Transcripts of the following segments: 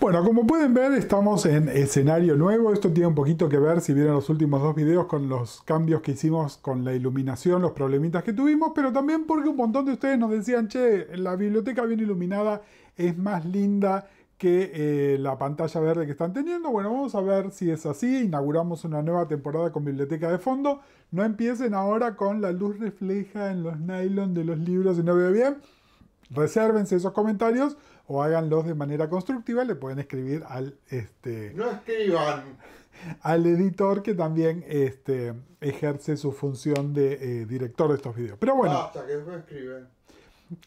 Bueno, como pueden ver, estamos en escenario nuevo. Esto tiene un poquito que ver, si vieron los últimos dos videos, con los cambios que hicimos con la iluminación, los problemitas que tuvimos, pero también porque un montón de ustedes nos decían, che, la biblioteca bien iluminada es más linda que eh, la pantalla verde que están teniendo. Bueno, vamos a ver si es así. Inauguramos una nueva temporada con biblioteca de fondo. No empiecen ahora con la luz refleja en los nylon de los libros y no veo bien. Resérvense esos comentarios o háganlos de manera constructiva, le pueden escribir al... Este, Al editor que también este, ejerce su función de eh, director de estos videos. Pero bueno...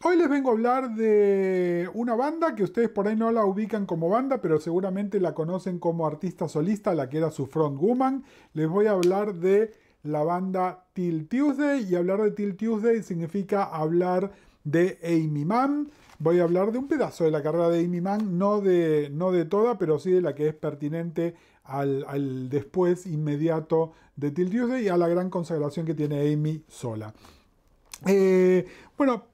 Hoy les vengo a hablar de una banda que ustedes por ahí no la ubican como banda, pero seguramente la conocen como artista solista, la que era su front Woman. Les voy a hablar de la banda Till Tuesday y hablar de Till Tuesday significa hablar de Amy Mann voy a hablar de un pedazo de la carrera de Amy Mann, no de, no de toda, pero sí de la que es pertinente al, después inmediato de Till Tuesday y a la gran consagración que tiene Amy sola. Eh, bueno,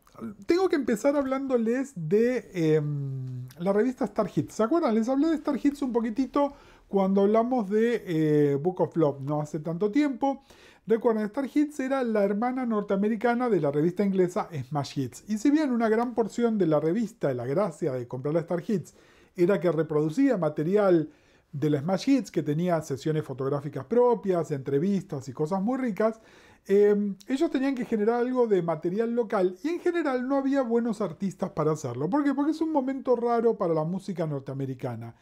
tengo que empezar hablándoles de em, la revista Star Hits. ¿Se acuerdan? Les hablé de Star Hits un poquitito cuando hablamos de eh, Book of Love no hace tanto tiempo. Recuerden, Star Hits era la hermana norteamericana de la revista inglesa Smash Hits. Y si bien una gran porción de la revista, la gracia de comprar la Star Hits, era que reproducía material de la Smash Hits, que tenía sesiones fotográficas propias, entrevistas y cosas muy ricas, eh, ellos tenían que generar algo de material local y en general no había buenos artistas para hacerlo. ¿Por qué? Porque es un momento raro para la música norteamericana.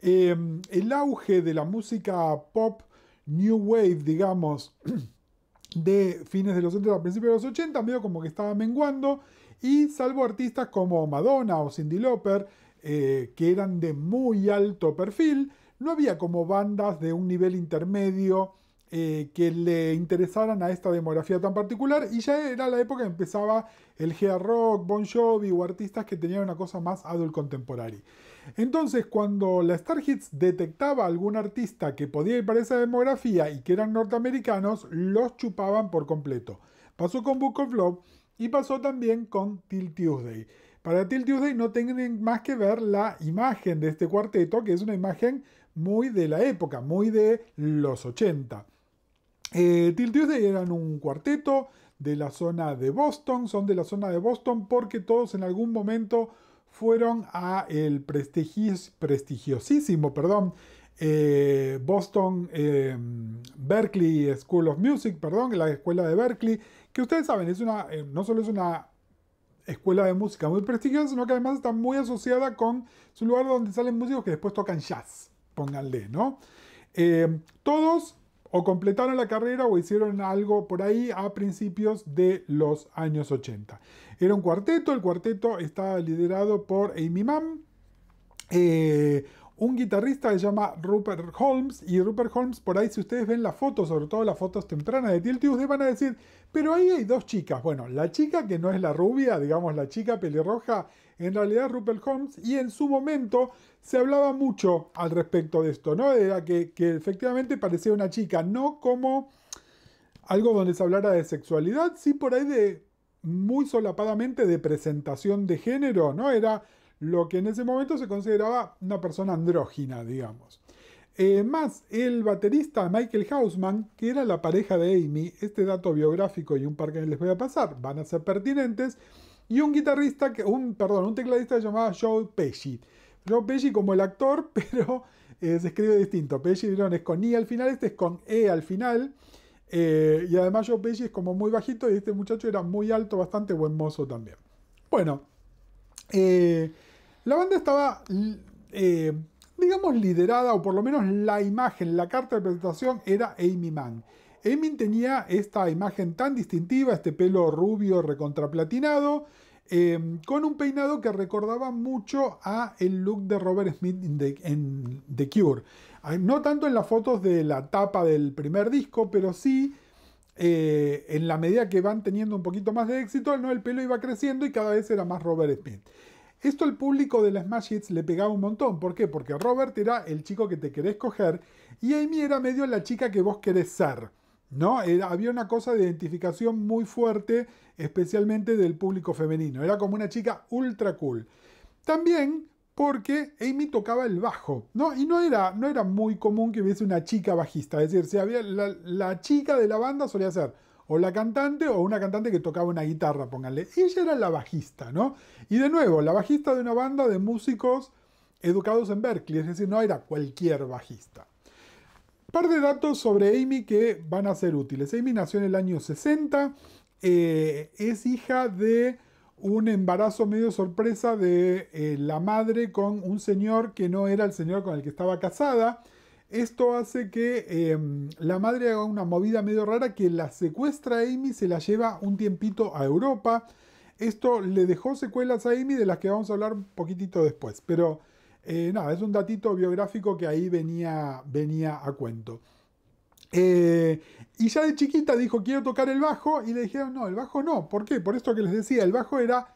Eh, el auge de la música pop, New Wave, digamos, de fines de los 70 a principios de los 80, medio como que estaba menguando, y salvo artistas como Madonna o Cindy Lauper, eh, que eran de muy alto perfil, no había como bandas de un nivel intermedio eh, que le interesaran a esta demografía tan particular, y ya era la época que empezaba el Gea Rock, Bon Jovi o artistas que tenían una cosa más adult contemporánea entonces, cuando la Star Hits detectaba algún artista que podía ir para esa demografía y que eran norteamericanos, los chupaban por completo. Pasó con Book of Love y pasó también con Till Tuesday. Para Till Tuesday no tienen más que ver la imagen de este cuarteto, que es una imagen muy de la época, muy de los 80. Eh, Till Tuesday eran un cuarteto de la zona de Boston, son de la zona de Boston porque todos en algún momento fueron a el prestigiosísimo perdón, eh, Boston em, Berkeley School of Music, perdón, la escuela de Berkeley, que ustedes saben, es una, eh, no solo es una escuela de música muy prestigiosa, sino que además está muy asociada con su lugar donde salen músicos que después tocan jazz, pónganle, ¿no? Em, todos o completaron la carrera o hicieron algo por ahí a principios de los años 80. Era un cuarteto, el cuarteto estaba liderado por Amy Mann. Eh, un guitarrista que se llama Rupert Holmes y Rupert Holmes por ahí si ustedes ven las fotos, sobre todo las fotos tempranas de Tiltius, ustedes van a decir, pero ahí hay dos chicas. Bueno, la chica que no es la rubia, digamos la chica pelirroja, en realidad Rupert Holmes y en su momento se hablaba mucho al respecto de esto, ¿no? Era que, que efectivamente parecía una chica, no como algo donde se hablara de sexualidad, sí por ahí de muy solapadamente de presentación de género, ¿no? Era lo que en ese momento se consideraba una persona andrógina, digamos. Eh, más el baterista Michael Hausman, que era la pareja de Amy, este dato biográfico y un par que les voy a pasar van a ser pertinentes, y un guitarrista, que, un, perdón, un tecladista llamado Joe Pesci. Joe Pesci como el actor, pero eh, se escribe distinto. Pesci, es con I al final, este es con E al final. Eh, y además Joe Pesci es como muy bajito y este muchacho era muy alto, bastante buen mozo también. Bueno, eh, la banda estaba, eh, digamos, liderada, o por lo menos la imagen, la carta de presentación era Amy Mann. Amy tenía esta imagen tan distintiva, este pelo rubio recontraplatinado, con un peinado que recordaba mucho a el look de Robert Smith en The Cure. No tanto en las fotos de la tapa del primer disco, pero sí eh, en la medida que van teniendo un poquito más de éxito, ¿no? el pelo iba creciendo y cada vez era más Robert Smith. Esto al público de las Smash Hits le pegaba un montón. ¿Por qué? Porque Robert era el chico que te querés coger y Amy era medio la chica que vos querés ser. ¿No? había una cosa de identificación muy fuerte, especialmente del público femenino. Era como una chica ultra cool. También porque Amy tocaba el bajo, ¿no? Y no era, no era muy común que hubiese una chica bajista, es decir, si había la, chica de la banda solía ser o la cantante o una cantante que tocaba una guitarra, pónganle. Ella era la bajista, ¿no? Y de nuevo, la bajista de una banda de músicos educados en Berkeley, es decir, no era cualquier bajista. Par de datos sobre Amy que van a ser útiles. Amy nació en el año 60, eh, es hija de un embarazo medio sorpresa de eh, la madre con un señor que no era el señor con el que estaba casada. Esto hace que em, la madre haga una movida medio rara que la secuestra a Amy, se la lleva un tiempito a Europa. Esto le dejó secuelas a Amy de las que vamos a hablar un poquitito después. Pero eh, nada, es un datito biográfico que ahí venía, venía a cuento. Eh, y ya de chiquita dijo, quiero tocar el bajo, y le dijeron, no, el bajo no. ¿Por qué? Por esto que les decía, el bajo era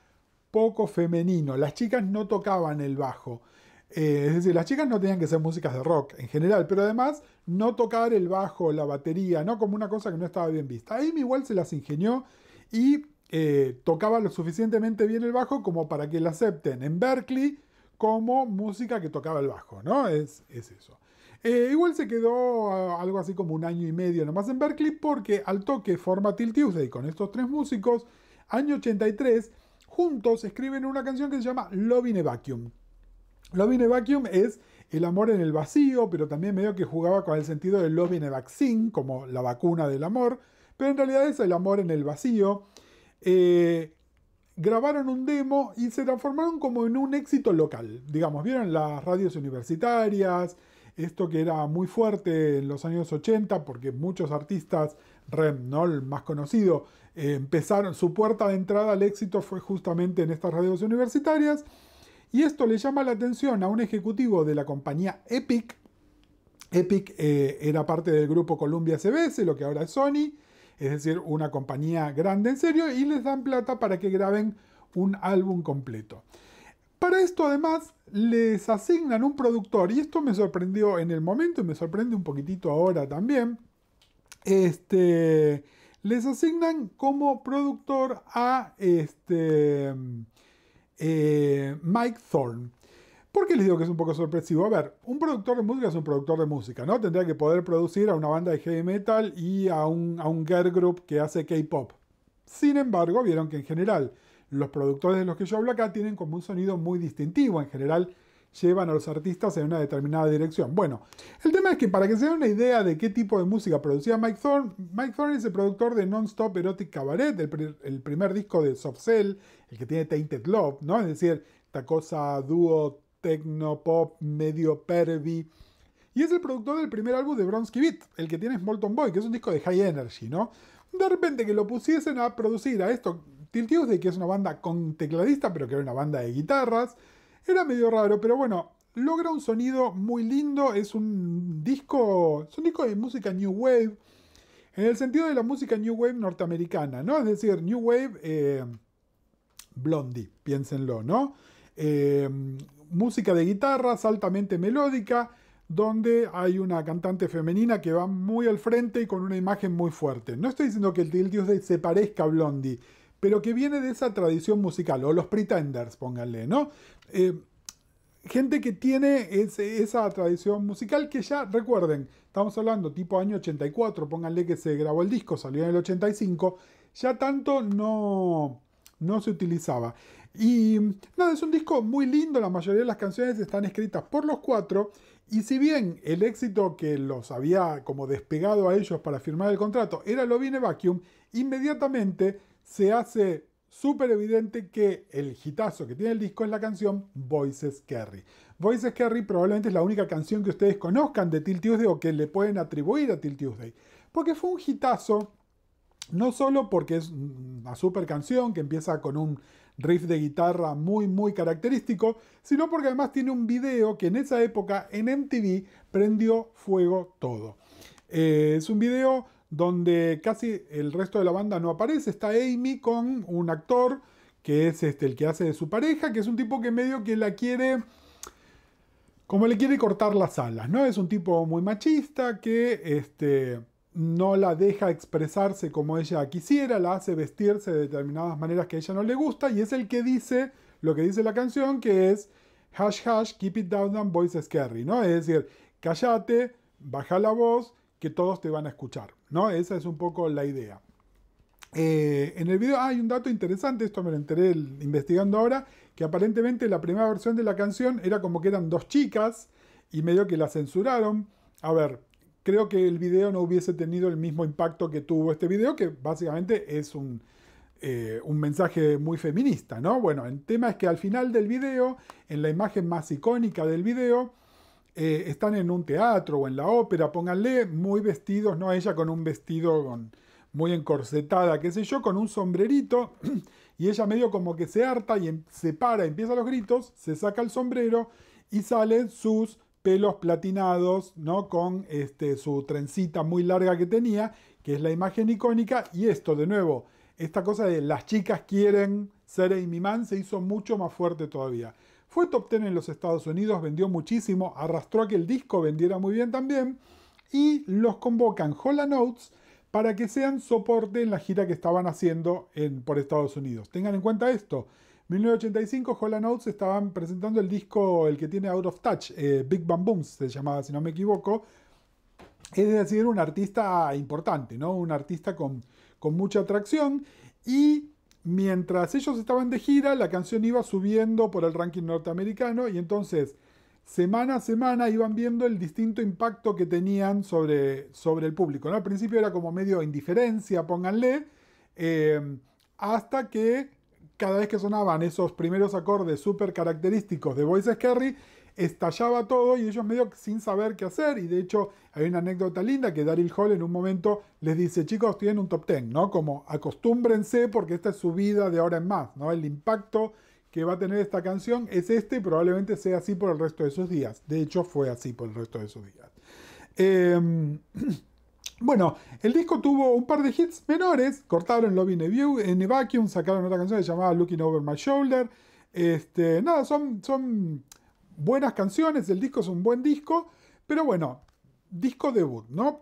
poco femenino, las chicas no tocaban el bajo. Eh, es decir, las chicas no tenían que ser músicas de rock en general, pero además no tocar el bajo, la batería, ¿no? Como una cosa que no estaba bien vista. Amy igual se las ingenió y eh, tocaba lo suficientemente bien el bajo como para que la acepten en Berkeley como música que tocaba el bajo, ¿no? Es, es eso. Eh, igual se quedó ah, algo así como un año y medio nomás en Berkeley porque al toque forma Till Tuesday con estos tres músicos, año 83, juntos escriben una canción que se llama Love in a Vacuum. Love in a Vacuum es el amor en el vacío, pero también medio que jugaba con el sentido de Love in a Vaccine, como la vacuna del amor, pero en realidad es el amor en el vacío. Eh, grabaron un demo y se transformaron como en un éxito local. Digamos, vieron las radios universitarias, esto que era muy fuerte en los años 80, porque muchos artistas, Rem, más conocido, empezaron, su puerta de entrada al éxito fue justamente en estas radios universitarias, y esto le llama la atención a un ejecutivo de la compañía Epic. Epic eh, era parte del grupo Columbia CBS, lo que ahora es Sony, es decir, una compañía grande en serio, y les dan plata para que graben un álbum completo. Para esto además les asignan un productor y esto me sorprendió en el momento y me sorprende un poquitito ahora también. Este, les asignan como productor a este, eh, Mike Thorne. ¿Por qué les digo que es un poco sorpresivo? A ver, un productor de música es un productor de música, ¿no? Tendría que poder producir a una banda de heavy metal y a un, a un girl group que hace K-pop. Sin embargo, vieron que en general los productores de los que yo hablo acá tienen como un sonido muy distintivo. En general llevan a los artistas en una determinada dirección. Bueno, el tema es que para que se den una idea de qué tipo de música producía Mike Thorne, Mike Thorne es el productor de Non-Stop Erotic Cabaret, el, primer disco de Soft Cell, el que tiene Tainted Love, ¿no? Es decir, esta cosa dúo, techno, pop, medio pervy. Y es el productor del primer álbum de Bronsky Beat, el que tiene Smolton Boy, que es un disco de high energy, ¿no? De repente que lo pusiesen a producir a esto Steel Tuesday, que es una banda con tecladista, pero que era una banda de guitarras. Era medio raro, pero bueno, logra un sonido muy lindo. Es un disco, es un disco de música New Wave, en el sentido de la música New Wave norteamericana, ¿no? Es decir, New Wave eh, Blondie, piénsenlo, ¿no? Eh, música de guitarras altamente melódica, donde hay una cantante femenina que va muy al frente y con una imagen muy fuerte. No estoy diciendo que el dios Tuesday se parezca a Blondie pero que viene de esa tradición musical, o los pretenders, pónganle, ¿no? Eh, gente que tiene esa tradición musical que ya, recuerden, estamos hablando tipo año 84, pónganle que se grabó el disco, salió en el 85, ya tanto no, no se utilizaba. Y nada, es un disco muy lindo, la mayoría de las canciones están escritas por los cuatro, y si bien el éxito que los había como despegado a ellos para firmar el contrato era Lo Viene Vacuum, inmediatamente se hace súper evidente que el hitazo que tiene el disco es la canción Voices Carry. Voices Carry probablemente es la única canción que ustedes conozcan de Till Tuesday o que le pueden atribuir a Till Tuesday. Porque fue un hitazo, no solo porque es una super canción que empieza con un riff de guitarra muy muy característico, sino porque además tiene un video que en esa época en MTV prendió fuego todo. Eh, es un video donde casi el resto de la banda no aparece. Está Amy con un actor que es este, el que hace de su pareja, que es un tipo que medio que la quiere, como le quiere cortar las alas, ¿no? Es un tipo muy machista que este, no la deja expresarse como ella quisiera, la hace vestirse de determinadas maneras que a ella no le gusta y es el que dice lo que dice la canción, que es hash hash, keep it down and voice scary, ¿no? Es decir, cállate, baja la voz, que todos te van a escuchar. Esa es un poco la idea. Eh, en el video ah, hay un dato interesante, esto me lo enteré investigando ahora, que aparentemente la primera versión de la canción era como que eran dos chicas y medio que la censuraron. A ver, creo que el video no hubiese tenido el mismo impacto que tuvo este video, que básicamente es un, eh, un mensaje muy feminista, ¿no? Bueno, el tema es que al final del video, en la imagen más icónica del video, eh, están en un teatro o en la ópera, pónganle muy vestidos, no ella con un vestido muy encorsetada, qué sé yo, con un sombrerito, y ella medio como que se harta y em, se para, empieza los gritos, se saca el sombrero y salen sus pelos platinados, ¿no? Con este, su trencita muy larga que tenía, que es la imagen icónica, y esto de nuevo, esta cosa de las chicas quieren ser Amy Mann se hizo mucho más fuerte todavía. Fue top 10 en los Estados Unidos, vendió muchísimo, arrastró a que el disco vendiera muy bien también. Y los convocan Hola Notes para que sean soporte en la gira que estaban haciendo por Estados Unidos. Tengan en cuenta esto. 1985, Hola Notes estaban presentando el disco, el que tiene Out of Touch, eh, Big Bang Boom, se llamaba, si no me equivoco. Es decir, un artista importante, ¿no? Un artista con, con mucha atracción. Y mientras ellos estaban de gira, la canción iba subiendo por el ranking norteamericano y entonces semana a semana iban viendo el distinto impacto que tenían sobre, el público. Al principio era como medio indiferencia, pónganle, eh, hasta que cada vez que sonaban esos primeros acordes super característicos de Voices Carry, estallaba todo y ellos medio sin saber qué hacer. Y de hecho, hay una anécdota linda que Daryl Hall en un momento les dice: Chicos, tienen un top 10, ¿no? Como acostúmbrense porque esta es su vida de ahora en más, ¿no? El impacto que va a tener esta canción es este y probablemente sea así por el resto de sus días. De hecho, fue así por el resto de sus días. Em, bueno, el disco tuvo un par de hits menores, cortaron Love in a, View, en sacaron otra canción que se llamaba Looking Over My Shoulder. Este, nada, son, son buenas canciones, el disco es un buen disco, pero bueno, disco debut, ¿no?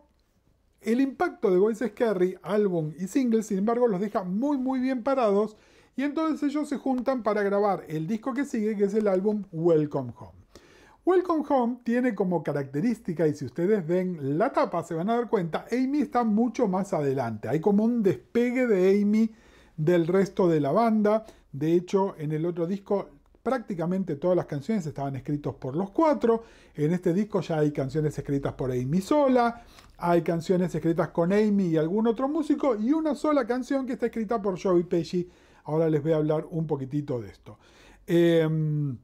El impacto de Voices Carry, álbum y single, sin embargo, los deja muy muy bien parados y entonces ellos se juntan para grabar el disco que sigue, que es el álbum Welcome Home. Welcome Home tiene como característica, y si ustedes ven la tapa se van a dar cuenta, Amy está mucho más adelante. Hay como un despegue de Amy del resto de la banda. De hecho, en el otro disco prácticamente todas las canciones estaban escritas por los cuatro. En este disco ya hay canciones escritas por Amy sola, hay canciones escritas con Amy y algún otro músico, y una sola canción que está escrita por Joey Pesci. Ahora les voy a hablar un poquitito de esto. Em,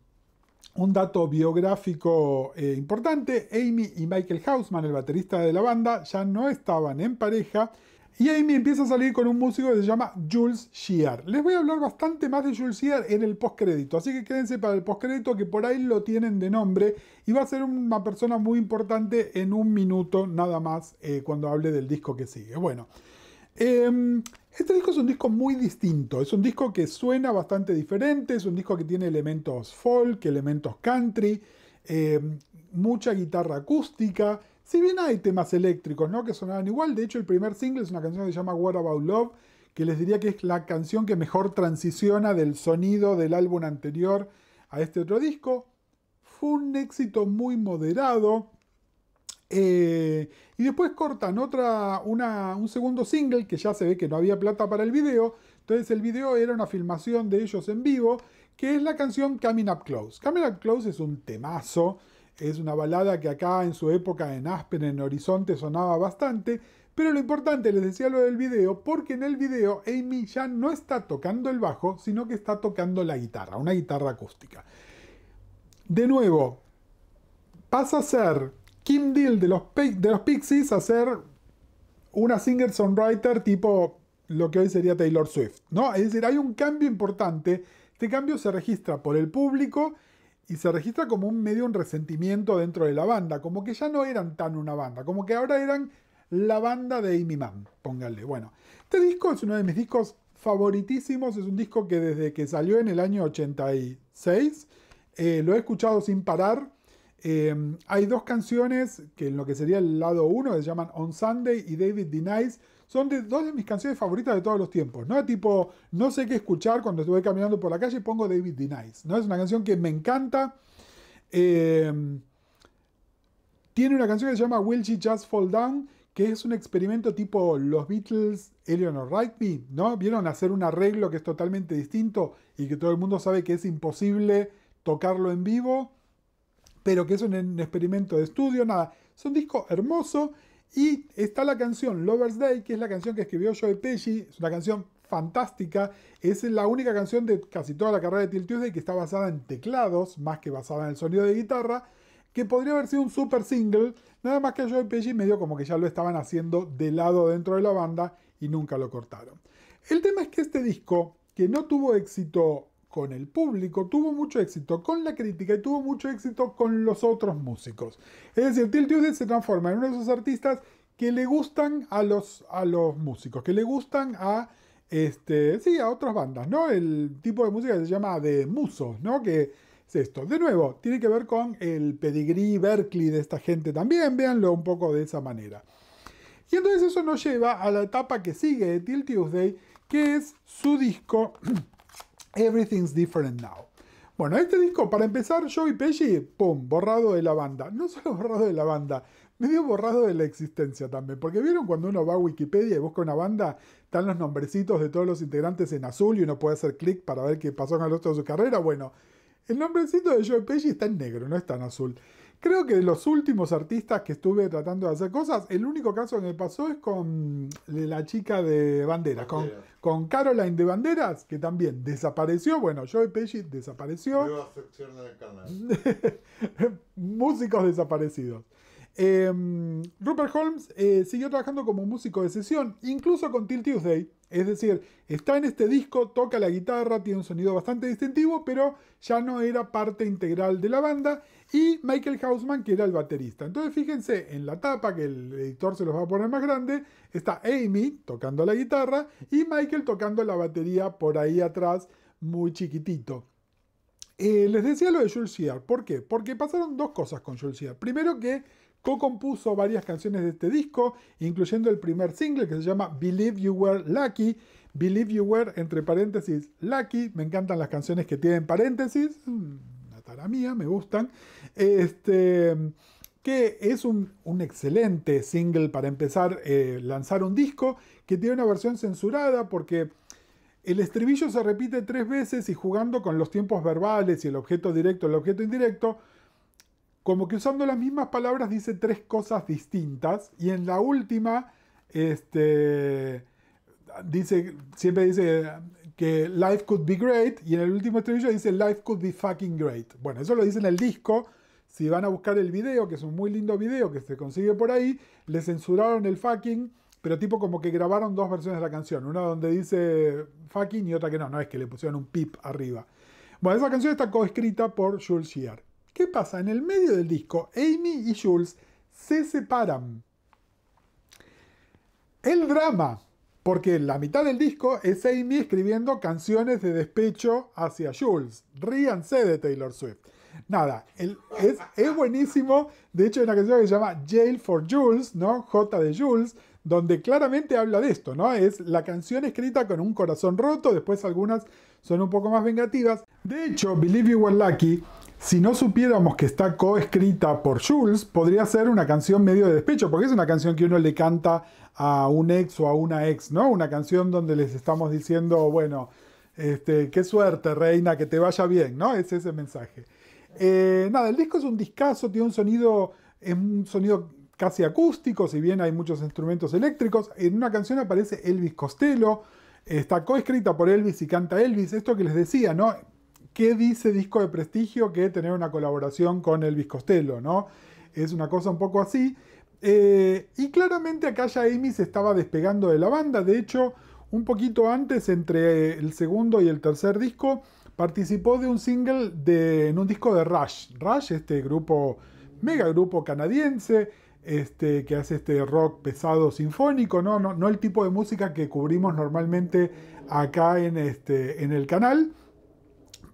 un dato biográfico eh, importante, Amy y Michael Hausman, el baterista de la banda, ya no estaban en pareja y me empieza a salir con un músico que se llama Jules Shear. Les voy a hablar bastante más de Jules Shear en el postcrédito, así que quédense para el postcrédito que por ahí lo tienen de nombre y va a ser una persona muy importante en un minuto nada más eh, cuando hable del disco que sigue. Bueno, em, este disco es un disco muy distinto, es un disco que suena bastante diferente, es un disco que tiene elementos folk, elementos country, em, mucha guitarra acústica si bien hay temas eléctricos, ¿no? Que sonaban igual, de hecho el primer single es una canción que se llama What About Love, que les diría que es la canción que mejor transiciona del sonido del álbum anterior a este otro disco. Fue un éxito muy moderado. Eh, y después cortan otra, un segundo single que ya se ve que no había plata para el video. Entonces el video era una filmación de ellos en vivo, que es la canción Coming Up Close. Coming Up Close es un temazo. Es una balada que acá en su época en Aspen, en Horizonte, sonaba bastante. Pero lo importante, les decía lo del video, porque en el video Amy ya no está tocando el bajo, sino que está tocando la guitarra, una guitarra acústica. De nuevo, pasa a ser Kim Deal de los, Pixies a ser una singer-songwriter tipo lo que hoy sería Taylor Swift, ¿no? Es decir, hay un cambio importante. Este cambio se registra por el público y se registra como un medio un resentimiento dentro de la banda, como que ya no eran tan una banda, como que ahora eran la banda de Amy Mann, pónganle. Bueno, este disco es uno de mis discos favoritísimos, es un disco que desde que salió en el año 86 eh, lo he escuchado sin parar. Em, hay dos canciones que en lo que sería el lado 1 se llaman On Sunday y David Denies son dos de mis canciones favoritas de todos los tiempos, ¿no? Tipo, no sé qué escuchar cuando estuve caminando por la calle, pongo David Nice ¿no? Es una canción que me encanta. Eh, tiene una canción que se llama Will She Just Fall Down, que es un experimento tipo los Beatles, Eleanor Me, ¿no? Vieron hacer un arreglo que es totalmente distinto y que todo el mundo sabe que es imposible tocarlo en vivo, pero que es un, experimento de estudio, nada. Es un disco hermoso y está la canción Lover's Day, que es la canción que escribió Joe Pesci, es una canción fantástica, es la única canción de casi toda la carrera de Till Tuesday que está basada en teclados, más que basada en el sonido de guitarra, que podría haber sido un super single, nada más que Joe Pesci medio como que ya lo estaban haciendo de lado dentro de la banda y nunca lo cortaron. El tema es que este disco, que no tuvo éxito con el público, tuvo mucho éxito con la crítica y tuvo mucho éxito con los otros músicos. Es decir, Till Tuesday se transforma en uno de esos artistas que le gustan a los, a los músicos, que le gustan a, este, sí, a otras bandas, ¿no? El tipo de música que se llama de musos, ¿no? Que es esto. De nuevo, tiene que ver con el pedigrí Berkeley de esta gente también, véanlo un poco de esa manera. Y entonces eso nos lleva a la etapa que sigue de Till Tuesday, que es su disco Everything's Different Now. Bueno, este disco, para empezar, Joey Peggy, pum, borrado de la banda. No solo borrado de la banda, medio borrado de la existencia también. Porque vieron cuando uno va a Wikipedia y busca una banda, están los nombrecitos de todos los integrantes en azul y uno puede hacer clic para ver qué pasó con el otro de su carrera. Bueno, el nombrecito de Joey Peggy está en negro, no está en azul. Creo que de los últimos artistas que estuve tratando de hacer cosas, el único caso que me pasó es con la chica de Banderas, con, Caroline de Banderas, que también desapareció. Bueno, Joey Pesci desapareció. Músicos desaparecidos. Em, Rupert Holmes eh, siguió trabajando como músico de sesión, incluso con Till Tuesday. Es decir, está en este disco, toca la guitarra, tiene un sonido bastante distintivo, pero ya no era parte integral de la banda. Y Michael Hausman, que era el baterista. Entonces fíjense, en la tapa, que el editor se los va a poner más grande, está Amy tocando la guitarra y Michael tocando la batería por ahí atrás, muy chiquitito. Eh, les decía lo de Jules Sear, ¿Por qué? Porque pasaron dos cosas con Jules Sear, Primero que Co-compuso varias canciones de este disco, incluyendo el primer single que se llama Believe You Were Lucky. Believe You Were, entre paréntesis, Lucky. Me encantan las canciones que tienen paréntesis. Una mm, tara mía, me gustan. Este, que es un, excelente single para empezar a eh, lanzar un disco, que tiene una versión censurada porque... El estribillo se repite tres veces y jugando con los tiempos verbales y el objeto directo, el objeto indirecto, como que usando las mismas palabras dice tres cosas distintas y en la última este, dice, siempre dice que life could be great y en el último estribillo dice life could be fucking great. Bueno, eso lo dice en el disco. Si van a buscar el video, que es un muy lindo video que se consigue por ahí, le censuraron el fucking, pero tipo como que grabaron dos versiones de la canción, una donde dice fucking y otra que no, no es que le pusieron un pip arriba. Bueno, esa canción está coescrita por Jules Shear. ¿Qué pasa? En el medio del disco, Amy y Jules se separan. El drama, porque la mitad del disco es Amy escribiendo canciones de despecho hacia Jules. Ríanse de Taylor Swift. Nada, es, buenísimo. De hecho, hay una canción que se llama Jail for Jules, ¿no? J de Jules, donde claramente habla de esto, ¿no? Es la canción escrita con un corazón roto, después algunas son un poco más vengativas. De hecho, Believe You Were Lucky si no supiéramos que está coescrita por Jules, podría ser una canción medio de despecho, porque es una canción que uno le canta a un ex o a una ex, ¿no? Una canción donde les estamos diciendo, bueno, este, qué suerte, reina, que te vaya bien, ¿no? Es ese mensaje. Eh, nada, el disco es un discazo, tiene un sonido, es un sonido casi acústico, si bien hay muchos instrumentos eléctricos. En una canción aparece Elvis Costello, está coescrita por Elvis y canta Elvis. Esto que les decía, ¿no? ¿qué dice Disco de Prestigio que tener una colaboración con Elvis Costello, no? Es una cosa un poco así. Eh, y claramente acá ya Amy se estaba despegando de la banda. De hecho, un poquito antes, entre el segundo y el tercer disco, participó de un single en un disco de Rush. Rush, este grupo, mega grupo canadiense, este, que hace este rock pesado sinfónico, ¿no? No, no el tipo de música que cubrimos normalmente acá en, este, en el canal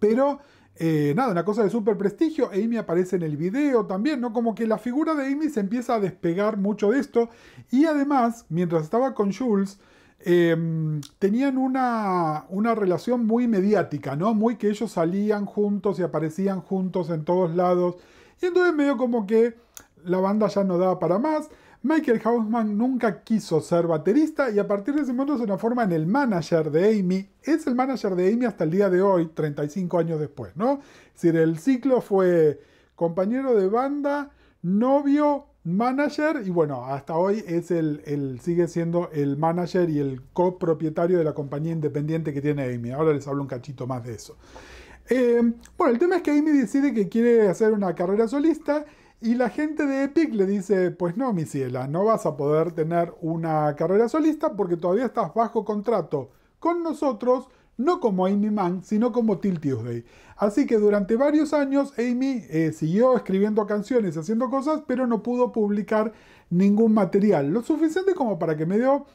pero eh, nada, una cosa de súper prestigio. Amy aparece en el video también, ¿no? Como que la figura de Amy se empieza a despegar mucho de esto. Y además, mientras estaba con Jules, em, tenían una, una, relación muy mediática, ¿no? Muy que ellos salían juntos y aparecían juntos en todos lados. Y entonces medio como que la banda ya no daba para más. Michael Hausman nunca quiso ser baterista y a partir de ese momento se transforma en el manager de Amy. Es el manager de Amy hasta el día de hoy, 35 años después, ¿no? Es decir, el ciclo fue compañero de banda, novio, manager y bueno, hasta hoy es el, sigue siendo el manager y el copropietario de la compañía independiente que tiene Amy. Ahora les hablo un cachito más de eso. Eh, bueno, el tema es que Amy decide que quiere hacer una carrera solista y la gente de Epic le dice, pues no, mi ciela, no vas a poder tener una carrera solista porque todavía estás bajo contrato con nosotros, no como Amy Mann, sino como Till Tuesday. Así que durante varios años Amy eh, siguió escribiendo canciones, haciendo cosas, pero no pudo publicar ningún material. Lo suficiente como para que medio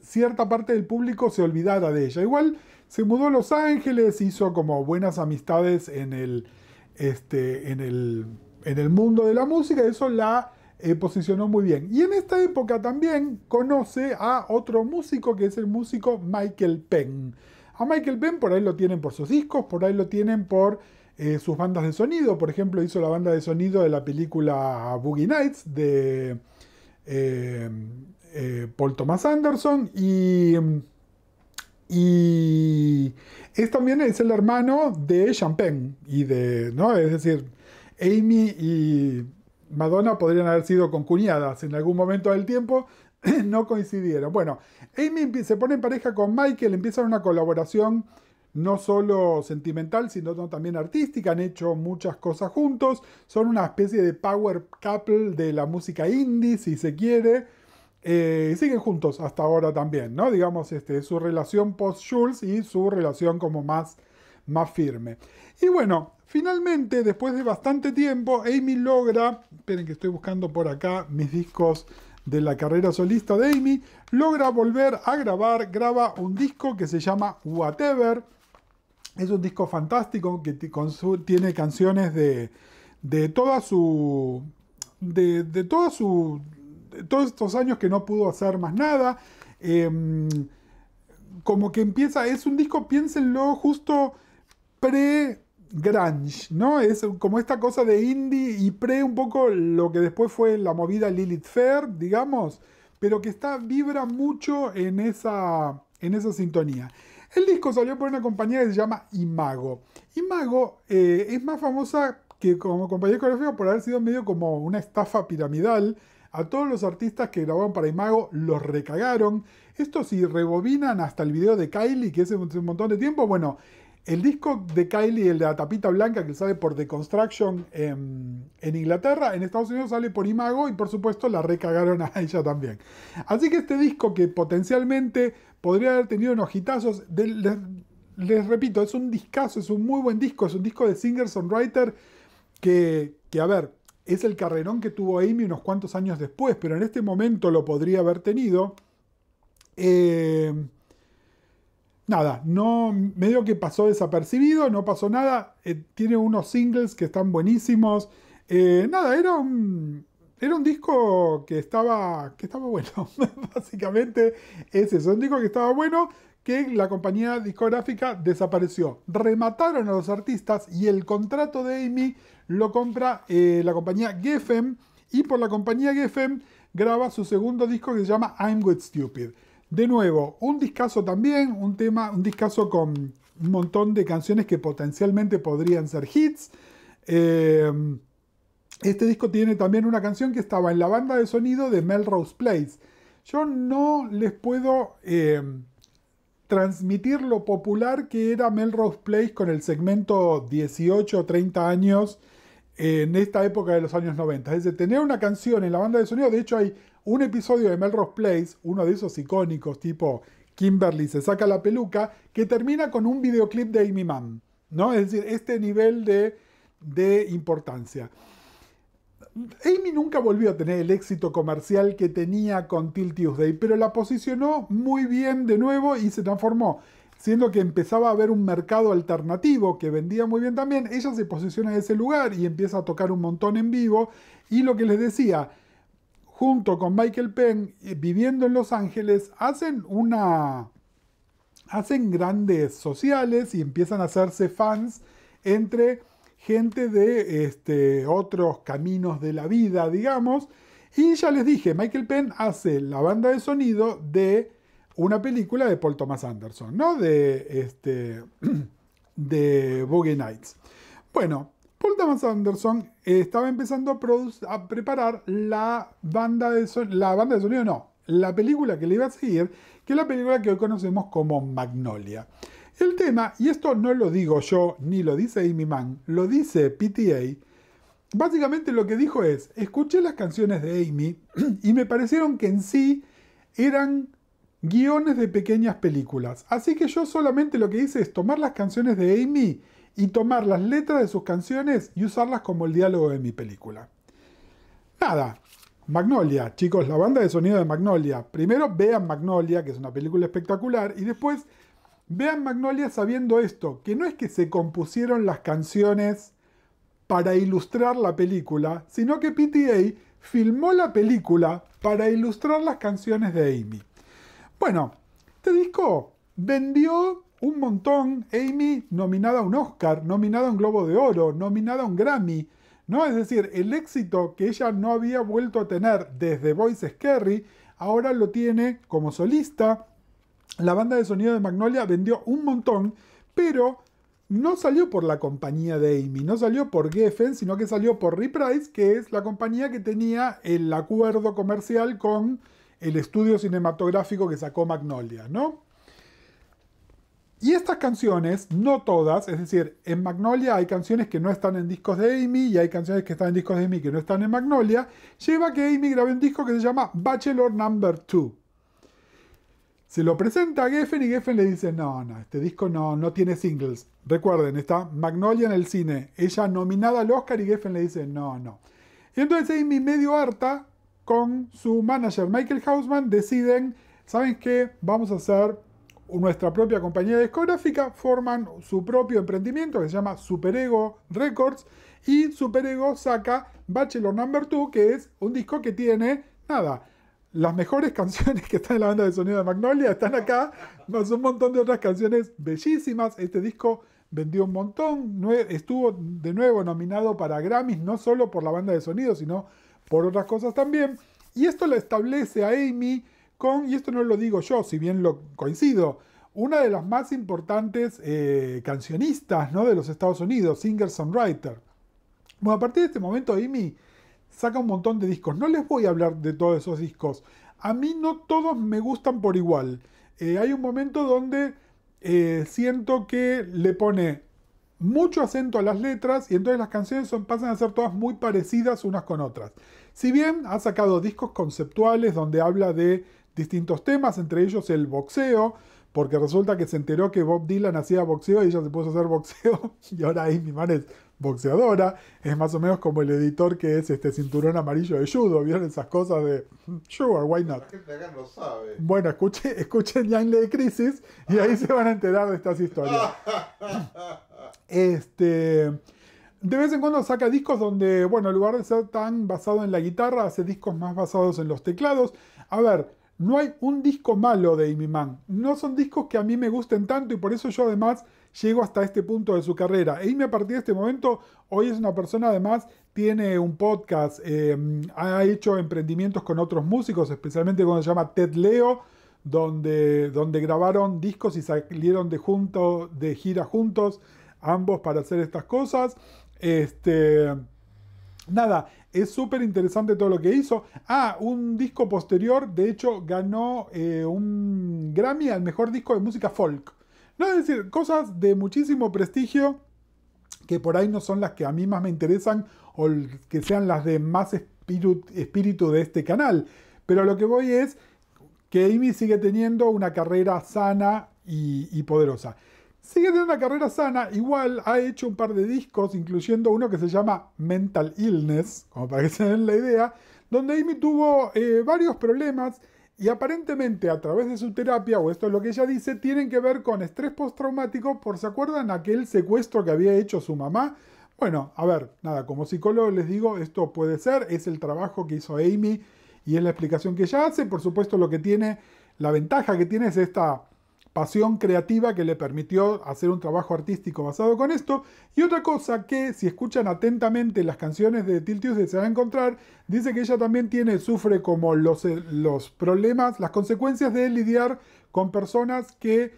cierta parte del público se olvidara de ella. Igual se mudó a Los Ángeles, hizo como buenas amistades en el... Este, en el en el mundo de la música, eso la eh, posicionó muy bien. Y en esta época también conoce a otro músico que es el músico Michael Penn. A Michael Penn por ahí lo tienen por sus discos, por ahí lo tienen por eh, sus bandas de sonido. Por ejemplo, hizo la banda de sonido de la película Boogie Nights de eh, Paul Thomas Anderson y... es también es el hermano de Champagne y de, ¿no? Es decir, Amy y Madonna podrían haber sido concuñadas en algún momento del tiempo, no coincidieron. Bueno, Amy se pone en pareja con Michael, empiezan una colaboración no solo sentimental, sino también artística, han hecho muchas cosas juntos, son una especie de power couple de la música indie, si se quiere, eh, siguen juntos hasta ahora también, ¿no? Digamos, este, su relación post-Jules y su relación como más, más firme. Y bueno, Finalmente, después de bastante tiempo, Amy logra, esperen que estoy buscando por acá mis discos de la carrera solista de Amy, logra volver a grabar, graba un disco que se llama Whatever. Es un disco fantástico que tiene canciones de, toda su... De, de toda su... todos estos años que no pudo hacer más nada. Em, como que empieza, es un disco, piénsenlo, justo pre grunge, ¿no? Es como esta cosa de indie y pre un poco lo que después fue la movida Lilith Fair, digamos, pero que está, vibra mucho en esa, en esa sintonía. El disco salió por una compañía que se llama Imago. Imago eh, es más famosa que como compañía discográfica por haber sido medio como una estafa piramidal. A todos los artistas que grababan para Imago los recagaron. Esto si rebobinan hasta el video de Kylie, que es un montón de tiempo, bueno, el disco de Kylie, el de la tapita blanca, que sale por The Construction em, en, Inglaterra, en Estados Unidos sale por Imago y por supuesto la recagaron a ella también. Así que este disco que potencialmente podría haber tenido unos hitazos, les, repito, es un discazo, es un muy buen disco, es un disco de singer-songwriter que, que, a ver, es el carrerón que tuvo Amy unos cuantos años después, pero en este momento lo podría haber tenido. Eh, nada, no, medio que pasó desapercibido, no pasó nada. Eh, tiene unos singles que están buenísimos. Eh, nada, era un, disco que estaba, que estaba bueno. Básicamente es eso, un disco que estaba bueno que la compañía discográfica desapareció. Remataron a los artistas y el contrato de Amy lo compra eh, la compañía Geffen y por la compañía Geffen graba su segundo disco que se llama I'm With Stupid. De nuevo, un discazo también, un tema, un discazo con un montón de canciones que potencialmente podrían ser hits. Eh, este disco tiene también una canción que estaba en la banda de sonido de Melrose Place. Yo no les puedo eh, transmitir lo popular que era Melrose Place con el segmento 18 o 30 años en esta época de los años 90. Es decir, tener una canción en la banda de sonido, de hecho hay un episodio de Melrose Place, uno de esos icónicos tipo Kimberly se saca la peluca, que termina con un videoclip de Amy Mann, ¿no? Es decir, este nivel de, de importancia. Amy nunca volvió a tener el éxito comercial que tenía con Till Tuesday, pero la posicionó muy bien de nuevo y se transformó siendo que empezaba a haber un mercado alternativo que vendía muy bien también, ella se posiciona en ese lugar y empieza a tocar un montón en vivo. Y lo que les decía, junto con Michael Penn, eh, viviendo en Los Ángeles, hacen una... hacen grandes sociales y empiezan a hacerse fans entre gente de este, otros caminos de la vida, digamos. Y ya les dije, Michael Penn hace la banda de sonido de una película de Paul Thomas Anderson, ¿no? De, este, de Boogie Nights. Bueno, Paul Thomas Anderson estaba empezando a, preparar la banda de la banda de sonido no, la película que le iba a seguir, que es la película que hoy conocemos como Magnolia. El tema, y esto no lo digo yo, ni lo dice Amy Mann, lo dice PTA, básicamente lo que dijo es, escuché las canciones de Amy y me parecieron que en sí eran guiones de pequeñas películas. Así que yo solamente lo que hice es tomar las canciones de Amy y tomar las letras de sus canciones y usarlas como el diálogo de mi película. Nada, Magnolia, chicos, la banda de sonido de Magnolia. Primero vean Magnolia, que es una película espectacular, y después vean Magnolia sabiendo esto, que no es que se compusieron las canciones para ilustrar la película, sino que PTA filmó la película para ilustrar las canciones de Amy. Bueno, este disco vendió un montón. Amy nominada a un Oscar, nominada a un Globo de Oro, nominada a un Grammy. ¿no? Es decir, el éxito que ella no había vuelto a tener desde Voice Kerry, ahora lo tiene como solista. La banda de sonido de Magnolia vendió un montón, pero no salió por la compañía de Amy, no salió por Geffen, sino que salió por Reprise, que es la compañía que tenía el acuerdo comercial con el estudio cinematográfico que sacó Magnolia, ¿no? Y estas canciones, no todas, es decir, en Magnolia hay canciones que no están en discos de Amy y hay canciones que están en discos de Amy que no están en Magnolia, lleva a que Amy grabe un disco que se llama Bachelor Number 2. Se lo presenta a Geffen y Geffen le dice, no, no, este disco no, no tiene singles. Recuerden, está Magnolia en el cine, ella nominada al Oscar y Geffen le dice, no, no. Y entonces Amy medio harta con su manager Michael Hausman deciden, ¿saben qué? Vamos a hacer nuestra propia compañía discográfica, forman su propio emprendimiento que se llama Super Ego Records y Super Ego saca Bachelor Number 2, que es un disco que tiene, nada, las mejores canciones que están en la banda de sonido de Magnolia están acá, más un montón de otras canciones bellísimas. Este disco vendió un montón, estuvo de nuevo nominado para Grammys, no solo por la banda de sonido, sino por otras cosas también. Y esto la establece a Amy con, y esto no lo digo yo, si bien lo coincido, una de las más importantes eh, cancionistas ¿no? de los Estados Unidos, singer-songwriter. Bueno, a partir de este momento Amy saca un montón de discos. No les voy a hablar de todos esos discos. A mí no todos me gustan por igual. Eh, hay un momento donde eh, siento que le pone mucho acento a las letras y entonces las canciones pasan a ser todas muy parecidas unas con otras. Si bien ha sacado discos conceptuales donde habla de distintos temas, entre ellos el boxeo, porque resulta que se enteró que Bob Dylan hacía boxeo y ella se puso a hacer boxeo y ahora mi Mann es boxeadora, es más o menos como el editor que es este cinturón amarillo de judo, ¿vieron esas cosas de mm, sure, why not? La gente acá no sabe. Bueno, escuchen, escuchen de Crisis y ahí se van a enterar de estas historias. este de vez en cuando saca discos donde, bueno, en lugar de ser tan basado en la guitarra, hace discos más basados en los teclados. A ver, no hay un disco malo de Amy Man. No son discos que a mí me gusten tanto y por eso yo además llego hasta este punto de su carrera. Amy a partir de este momento, hoy es una persona además, tiene un podcast, eh, ha hecho emprendimientos con otros músicos, especialmente cuando se llama Ted Leo, donde, donde grabaron discos y salieron de, junto, de gira juntos ambos para hacer estas cosas. Este, nada, es súper interesante todo lo que hizo. Ah, un disco posterior, de hecho, ganó eh, un Grammy al mejor disco de música folk. No, es decir, cosas de muchísimo prestigio que por ahí no son las que a mí más me interesan o que sean las de más espíritu, de este canal. Pero lo que voy es que Amy sigue teniendo una carrera sana y poderosa. Sigue teniendo una carrera sana, igual ha hecho un par de discos, incluyendo uno que se llama Mental Illness, como para que se den la idea, donde Amy tuvo eh, varios problemas y aparentemente a través de su terapia, o esto es lo que ella dice, tienen que ver con estrés postraumático por, ¿se acuerdan aquel secuestro que había hecho su mamá? Bueno, a ver, nada, como psicólogo les digo, esto puede ser, es el trabajo que hizo Amy y es la explicación que ella hace, por supuesto lo que tiene, la ventaja que tiene es esta pasión creativa que le permitió hacer un trabajo artístico basado con esto. Y otra cosa que, si escuchan atentamente las canciones de Tiltius, se van a encontrar, dice que ella también tiene, sufre como los, eh, los problemas, las consecuencias de lidiar con personas que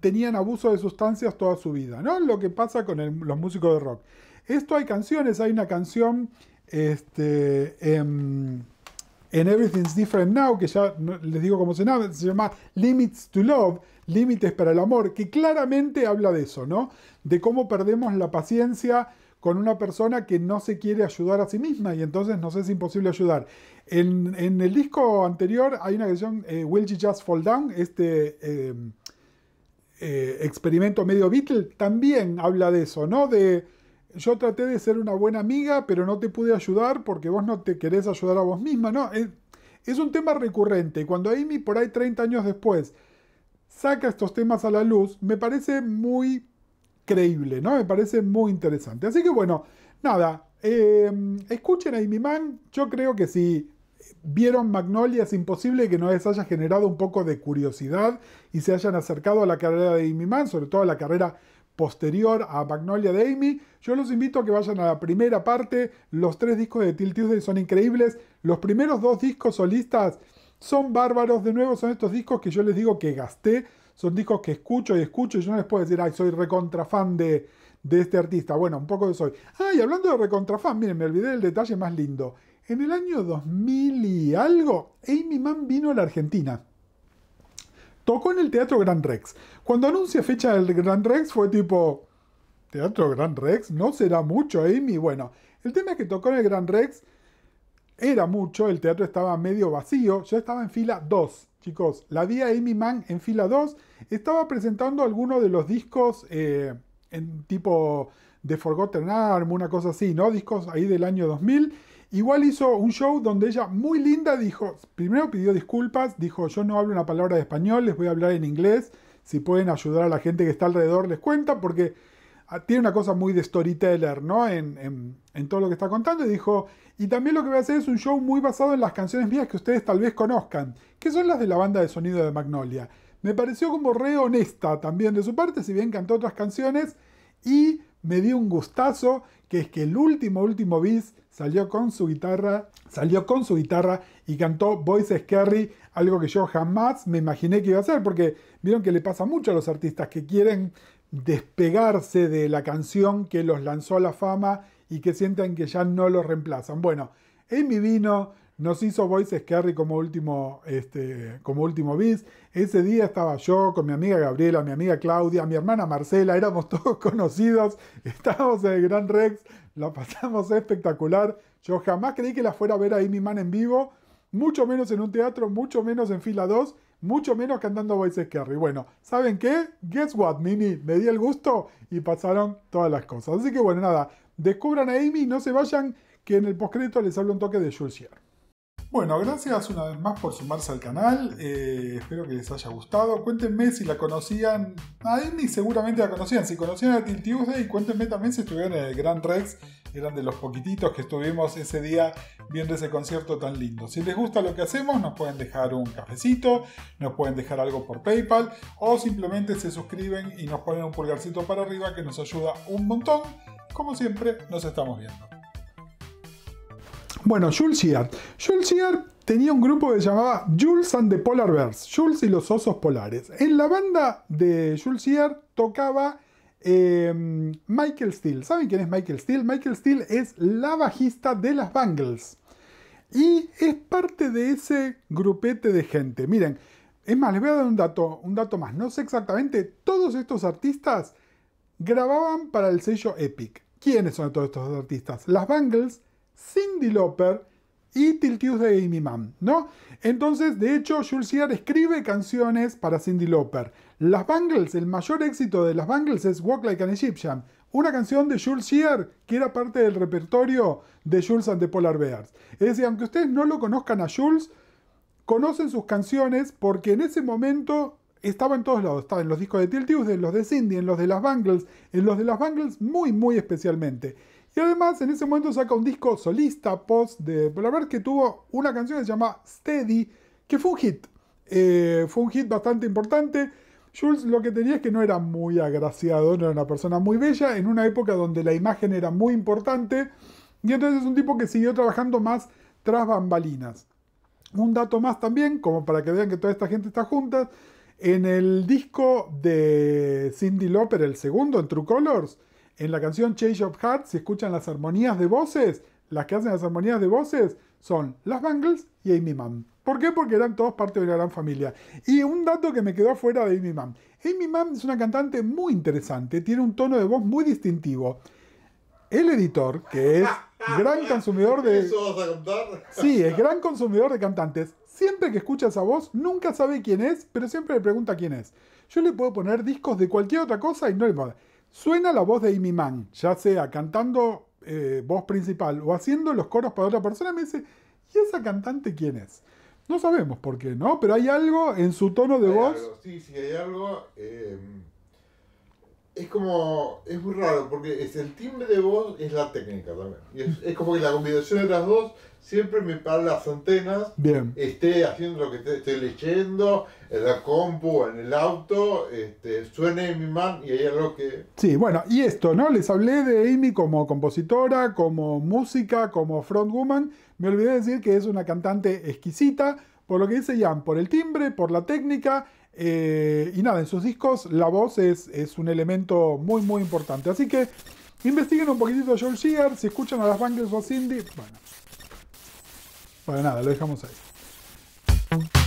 tenían abuso de sustancias toda su vida, Lo que pasa con los músicos de rock. Esto hay canciones, hay una canción este, en, em, en Everything's Different Now, que ya les digo cómo se llama, se llama Limits to Love, Límites para el amor, que claramente habla de eso, ¿no? De cómo perdemos la paciencia con una persona que no se quiere ayudar a sí misma y entonces nos es imposible ayudar. En, el disco anterior hay una canción, eh, Will You Just Fall Down, este eh, eh, experimento medio Beatle, también habla de eso, ¿no? De yo traté de ser una buena amiga, pero no te pude ayudar porque vos no te querés ayudar a vos misma, ¿no? Es, es un tema recurrente. Cuando Amy, por ahí 30 años después, saca estos temas a la luz, me parece muy creíble, ¿no? Me parece muy interesante. Así que bueno, nada, em, escuchen a Mann. yo creo que si vieron Magnolia es imposible que no les haya generado un poco de curiosidad y se hayan acercado a la carrera de Mann, sobre todo a la carrera posterior a Magnolia de Amy. Yo los invito a que vayan a la primera parte. Los tres discos de Till Tuesday son increíbles. Los primeros dos discos solistas son bárbaros, de nuevo, son estos discos que yo les digo que gasté, son discos que escucho y escucho y yo no les puedo decir, ay, soy recontrafan de, de este artista. Bueno, un poco de soy. Ah, hablando de recontrafan, miren, me olvidé del detalle más lindo. En el año 2000 y algo, Amy Mann vino a la Argentina. Tocó en el Teatro Gran Rex. Cuando anuncia fecha del Gran Rex fue tipo, ¿Teatro Gran Rex? ¿No será mucho, Amy? Bueno, el tema es que tocó en el Gran Rex era mucho, el teatro estaba medio vacío, yo estaba en fila 2, chicos. La día Amy Mann en fila 2, estaba presentando algunos de los discos eh, en tipo de Forgotten Arm, una cosa así, ¿no? Discos ahí del año 2000. Igual hizo un show donde ella, muy linda, dijo, primero pidió disculpas, dijo, yo no hablo una palabra de español, les voy a hablar en inglés, si pueden ayudar a la gente que está alrededor, les cuenta, porque Ah, tiene una cosa muy de storyteller, ¿no? En, todo lo que está contando. Y dijo, y también lo que voy a hacer es un show muy basado en las canciones mías que ustedes tal vez conozcan, que son las de la banda de sonido de Magnolia. Me pareció como re honesta también de su parte, si bien cantó otras canciones. Y me dio un gustazo, que es que el último, último bis salió con su guitarra, salió con su guitarra y cantó Voices Carry, algo que yo jamás me imaginé que iba a hacer, porque vieron que le pasa mucho a los artistas que quieren despegarse de la canción que los lanzó a la fama y que sientan que ya no los reemplazan. Bueno, Amy vino, nos hizo Voices Carry como último, este, como último bis. Ese día estaba yo con mi amiga Gabriela, mi amiga Claudia, mi hermana Marcela, éramos todos conocidos, estábamos en el Gran Rex, la pasamos espectacular. Yo jamás creí que la fuera a ver a Amy Man en vivo, mucho menos en un teatro, mucho menos en fila 2 mucho menos que andando Voices Carry. Bueno, ¿saben qué? Guess what, Mimi, me di el gusto y pasaron todas las cosas. Así que bueno, nada, descubran a Amy no se vayan, que en el postcrédito les hablo un toque de Jules sierra bueno, gracias una vez más por sumarse al canal. Eh, espero que les haya gustado. Cuéntenme si la conocían. A Disney, seguramente la conocían. Si conocían a Till Tuesday, cuéntenme también si estuvieron en el Grand Rex. Eran de los poquititos que estuvimos ese día viendo ese concierto tan lindo. Si les gusta lo que hacemos, nos pueden dejar un cafecito, nos pueden dejar algo por PayPal o simplemente se suscriben y nos ponen un pulgarcito para arriba que nos ayuda un montón. Como siempre, nos estamos viendo. Bueno, Jules Sear. Jules tenía un grupo que se llamaba Jules and the Polar Bears, Jules y los osos polares. En la banda de Jules tocaba eh, Michael Steele. ¿Saben quién es Michael Steele? Michael Steele es la bajista de las Bangles. Y es parte de ese grupete de gente. Miren, es más, les voy a dar un dato, un dato más. No sé exactamente, todos estos artistas grababan para el sello Epic. ¿Quiénes son todos estos artistas? Las Bangles Cindy Lauper y Till de Amy Mann, ¿no? Entonces, de hecho, Jules Shear escribe canciones para Cindy Lauper. Las Bangles, el mayor éxito de las Bangles es Walk Like an Egyptian, una canción de Jules Shear que era parte del repertorio de Jules and the Polar Bears. Es decir, aunque ustedes no lo conozcan a Jules, conocen sus canciones porque en ese momento estaba en todos lados, estaba en los discos de Tiltius, en los de Cindy, en los de las Bangles, en los de las Bangles muy, muy especialmente. Y además en ese momento saca un disco solista post de haber que tuvo una canción que se llama Steady, que fue un hit. Eh, fue un hit bastante importante. Jules lo que tenía es que no era muy agraciado, no era una persona muy bella, en una época donde la imagen era muy importante. Y entonces es un tipo que siguió trabajando más tras bambalinas. Un dato más también, como para que vean que toda esta gente está junta, en el disco de Cindy Lauper, el segundo, en True Colors, en la canción Change of Heart, se escuchan las armonías de voces, las que hacen las armonías de voces son las Bangles y Amy Mann. ¿Por qué? Porque eran todos parte de una gran familia. Y un dato que me quedó fuera de Amy Mann. Amy Mann es una cantante muy interesante, tiene un tono de voz muy distintivo. El editor, que es gran consumidor de... ¿Eso vas a contar? Sí, es gran consumidor de cantantes. Siempre que escucha esa voz, nunca sabe quién es, pero siempre le pregunta quién es. Yo le puedo poner discos de cualquier otra cosa y no le puedo... Suena la voz de Imi Man, ya sea cantando eh, voz principal o haciendo los coros para otra persona, me dice, ¿y esa cantante quién es? No sabemos por qué, ¿no? Pero hay algo en su tono de voz. Sí, sí, hay algo. Eh, es como, es muy raro, porque es el timbre de voz es la técnica también. Y es, es, como que la combinación de las dos siempre me para las antenas. Bien. Esté haciendo lo que esté, esté leyendo, en la compu, en el auto, este, suene mi man y hay lo que... Sí, bueno, y esto, ¿no? Les hablé de Amy como compositora, como música, como frontwoman. Me olvidé decir que es una cantante exquisita, por lo que dice Jan, por el timbre, por la técnica eh, y nada, en sus discos la voz es, es, un elemento muy, muy importante. Así que investiguen un poquitito a Joel Shear, si escuchan a las Bangles o a Cindy, bueno. Bueno, nada, lo dejamos ahí.